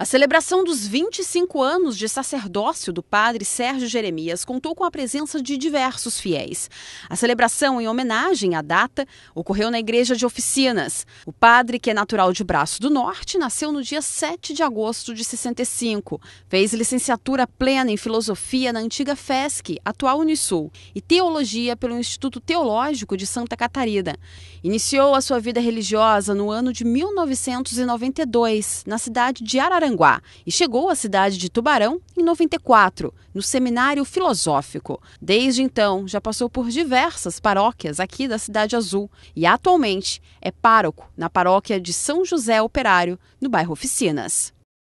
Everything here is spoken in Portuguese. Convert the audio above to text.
A celebração dos 25 anos de sacerdócio do padre Sérgio Jeremias contou com a presença de diversos fiéis. A celebração em homenagem à data ocorreu na igreja de Oficinas. O padre, que é natural de Braço do Norte, nasceu no dia 7 de agosto de 65. Fez licenciatura plena em filosofia na antiga FESC, atual Unisul, e teologia pelo Instituto Teológico de Santa Catarina. Iniciou a sua vida religiosa no ano de 1992, na cidade de Araranguá e chegou à cidade de Tubarão em 94, no Seminário Filosófico. Desde então, já passou por diversas paróquias aqui da Cidade Azul e atualmente é pároco na paróquia de São José Operário, no bairro Oficinas.